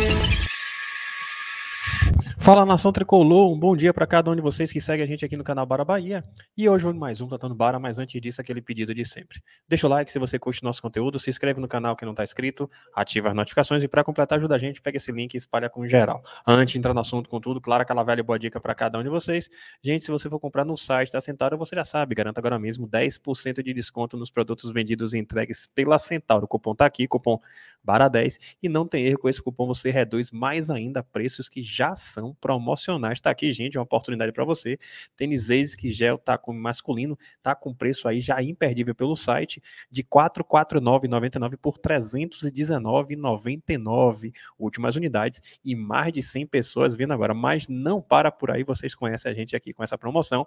it. Fala nação tricolor, um bom dia para cada um de vocês que segue a gente aqui no canal Bara Bahia. E hoje vamos mais um Tratando tá Bara, mas antes disso, aquele pedido de sempre. Deixa o like se você curte nosso conteúdo, se inscreve no canal que não está inscrito, ativa as notificações e para completar ajuda a gente, pega esse link e espalha com geral. Antes de entrar no assunto com tudo, claro, aquela velha boa dica para cada um de vocês. Gente, se você for comprar no site da Centauro, você já sabe, garanta agora mesmo 10% de desconto nos produtos vendidos e entregues pela Centauro. O cupom tá aqui, cupom BARA10 e não tem erro, com esse cupom você reduz mais ainda preços que já são promocionais. Está aqui, gente, uma oportunidade para você. Tênis Ace que gel tá com masculino, tá com preço aí já imperdível pelo site de 449,99 por 319,99. Últimas unidades e mais de 100 pessoas vendo agora, mas não para por aí, vocês conhecem a gente aqui com essa promoção.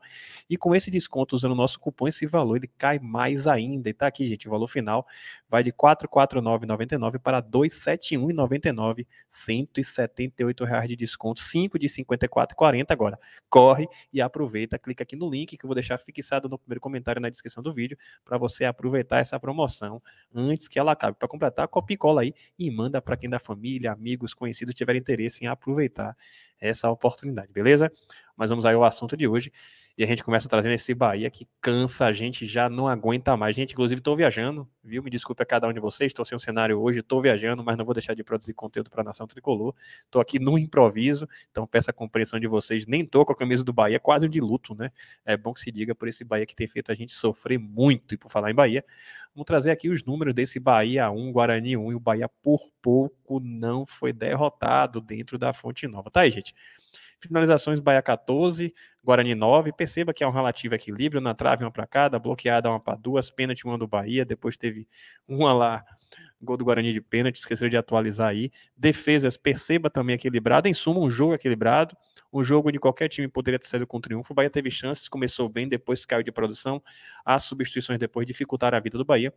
E com esse desconto usando o nosso cupom, esse valor ele cai mais ainda. E tá aqui, gente, o valor final vai de 449,99 para 271,99, R$ 178 de desconto, 5 de 54,40 agora. Corre e aproveita, clica aqui no link que eu vou deixar fixado no primeiro comentário na descrição do vídeo para você aproveitar essa promoção antes que ela acabe. Para completar, copia e cola aí e manda para quem da família, amigos, conhecidos tiver interesse em aproveitar essa oportunidade, beleza? mas vamos aí ao assunto de hoje. E a gente começa trazendo esse Bahia que cansa, a gente já não aguenta mais. Gente, inclusive, estou viajando, viu? Me desculpe a cada um de vocês, estou sem um cenário hoje, estou viajando, mas não vou deixar de produzir conteúdo para a Nação Tricolor. Estou aqui no improviso, então peço a compreensão de vocês. Nem estou com a camisa do Bahia, quase um de luto, né? É bom que se diga por esse Bahia que tem feito a gente sofrer muito. E por falar em Bahia, vamos trazer aqui os números desse Bahia 1, Guarani 1, e o Bahia por pouco não foi derrotado dentro da Fonte Nova. Tá aí, gente. Finalizações, Bahia 14, Guarani 9. Perceba que é um relativo equilíbrio, na trave uma para cada, bloqueada uma para duas, pênalti uma do Bahia, depois teve uma lá, gol do Guarani de pênalti, esqueceu de atualizar aí. Defesas, perceba também equilibrado, em suma um jogo equilibrado, um jogo onde qualquer time poderia ter saído com triunfo. O Bahia teve chances, começou bem, depois caiu de produção, as substituições depois dificultaram a vida do Bahia.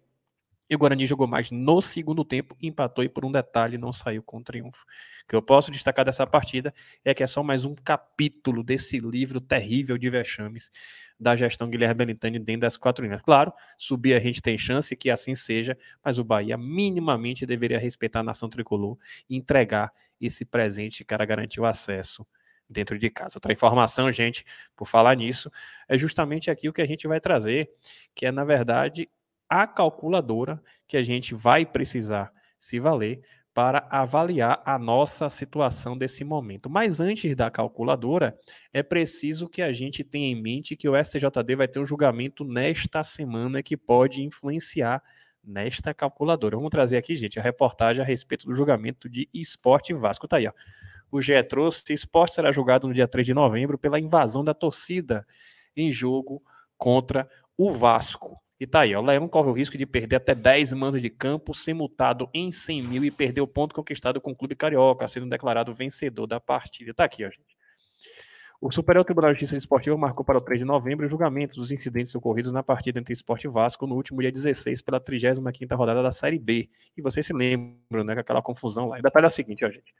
E o Guarani jogou mais no segundo tempo, empatou e por um detalhe não saiu com triunfo. O que eu posso destacar dessa partida é que é só mais um capítulo desse livro terrível de vexames da gestão Guilherme Belintani dentro das quatro linhas. Claro, subir a gente tem chance que assim seja, mas o Bahia minimamente deveria respeitar a nação tricolor e entregar esse presente que garantir o acesso dentro de casa. Outra informação, gente, por falar nisso, é justamente aqui o que a gente vai trazer, que é na verdade a calculadora que a gente vai precisar se valer para avaliar a nossa situação desse momento. Mas antes da calculadora, é preciso que a gente tenha em mente que o STJD vai ter um julgamento nesta semana que pode influenciar nesta calculadora. Vamos trazer aqui, gente, a reportagem a respeito do julgamento de Esporte Vasco. Tá aí, ó. O GE trouxe, Esporte será julgado no dia 3 de novembro pela invasão da torcida em jogo contra o Vasco. E tá aí, ó, o Leão corre o risco de perder até 10 mandos de campo, ser multado em 100 mil e perder o ponto conquistado com o Clube Carioca, sendo declarado vencedor da partida. Tá aqui, ó, gente. O Superior Tribunal de Justiça Esportiva marcou para o 3 de novembro o julgamento dos incidentes ocorridos na partida entre Esporte e Vasco no último dia 16 pela 35ª rodada da Série B. E vocês se lembram, né, aquela confusão lá. E detalhe é o seguinte, ó, gente.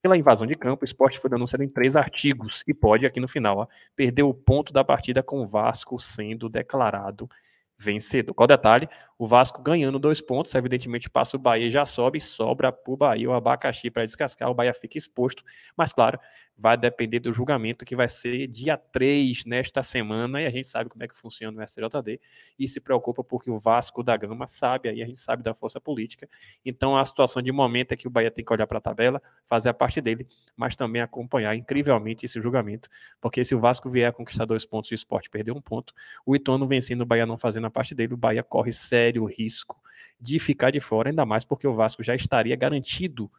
Pela invasão de campo, o esporte foi denunciado em três artigos e pode, aqui no final, ó, perder o ponto da partida com o Vasco sendo declarado vencedor vencedor. Qual detalhe? O Vasco ganhando dois pontos, evidentemente passa o Bahia já sobe, sobra para o Bahia o abacaxi para descascar, o Bahia fica exposto, mas claro, vai depender do julgamento que vai ser dia 3 nesta semana, e a gente sabe como é que funciona o STJD, e se preocupa porque o Vasco da Gama sabe, aí a gente sabe da força política. Então a situação de momento é que o Bahia tem que olhar para a tabela, fazer a parte dele, mas também acompanhar incrivelmente esse julgamento, porque se o Vasco vier a conquistar dois pontos e o esporte perder um ponto, o Ituano vencendo o Bahia não fazendo a parte dele, o Bahia corre sério risco de ficar de fora, ainda mais porque o Vasco já estaria garantido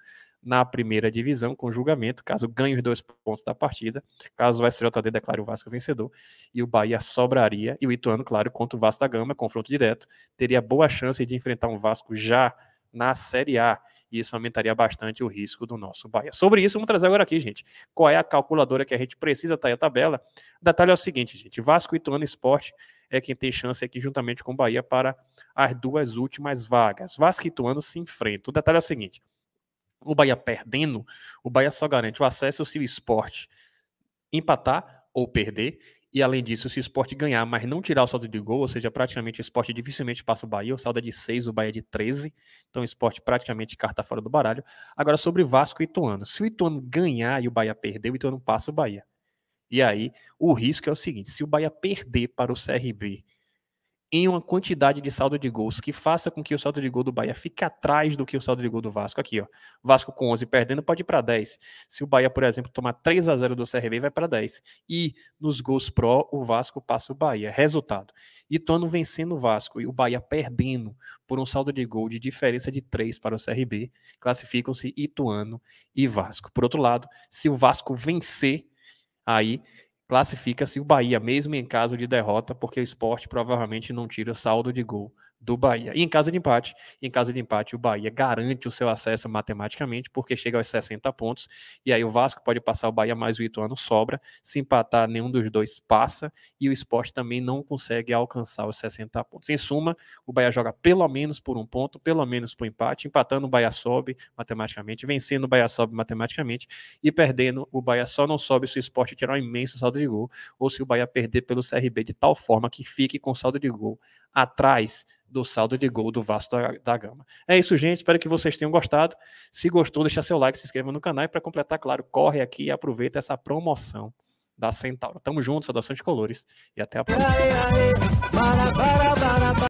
na primeira divisão, com julgamento, caso ganhe os dois pontos da partida, caso o SJD declare o Vasco vencedor, e o Bahia sobraria, e o Ituano, claro, contra o Vasco da Gama, confronto direto, teria boa chance de enfrentar um Vasco já na Série A, e isso aumentaria bastante o risco do nosso Bahia. Sobre isso, vamos trazer agora aqui, gente, qual é a calculadora que a gente precisa, tá aí a tabela. O detalhe é o seguinte, gente, Vasco, Ituano Esporte é quem tem chance aqui juntamente com o Bahia para as duas últimas vagas. Vasco e Ituano se enfrentam. O detalhe é o seguinte, o Bahia perdendo, o Bahia só garante o acesso se o esporte empatar ou perder. E além disso, se o esporte ganhar, mas não tirar o saldo de gol, ou seja, praticamente o esporte dificilmente passa o Bahia, o saldo é de 6, o Bahia é de 13. Então o esporte praticamente carta fora do baralho. Agora sobre Vasco e Ituano. Se o Ituano ganhar e o Bahia perder, o Ituano passa o Bahia. E aí o risco é o seguinte: se o Bahia perder para o CRB em uma quantidade de saldo de gols que faça com que o saldo de gol do Bahia fique atrás do que o saldo de gol do Vasco. Aqui, ó. Vasco com 11 perdendo pode ir para 10. Se o Bahia, por exemplo, tomar 3 a 0 do CRB, vai para 10. E nos gols pró, o Vasco passa o Bahia. Resultado: Ituano vencendo o Vasco e o Bahia perdendo por um saldo de gol de diferença de 3 para o CRB, classificam-se Ituano e Vasco. Por outro lado, se o Vasco vencer, aí Classifica-se o Bahia, mesmo em caso de derrota, porque o esporte provavelmente não tira saldo de gol do Bahia. E em caso de empate, em caso de empate, o Bahia garante o seu acesso matematicamente, porque chega aos 60 pontos, e aí o Vasco pode passar o Bahia mais o Ituano sobra, se empatar nenhum dos dois passa, e o esporte também não consegue alcançar os 60 pontos. Em suma, o Bahia joga pelo menos por um ponto, pelo menos por empate, empatando o Bahia sobe matematicamente, vencendo o Bahia sobe matematicamente, e perdendo o Bahia só não sobe se o esporte tirar um imenso saldo de gol, ou se o Bahia perder pelo CRB de tal forma que fique com saldo de gol atrás do saldo de gol do Vasco da, da Gama. É isso, gente. Espero que vocês tenham gostado. Se gostou, deixa seu like, se inscreva no canal e para completar, claro, corre aqui e aproveita essa promoção da Centauro. Tamo junto, saudações de colores e até a próxima.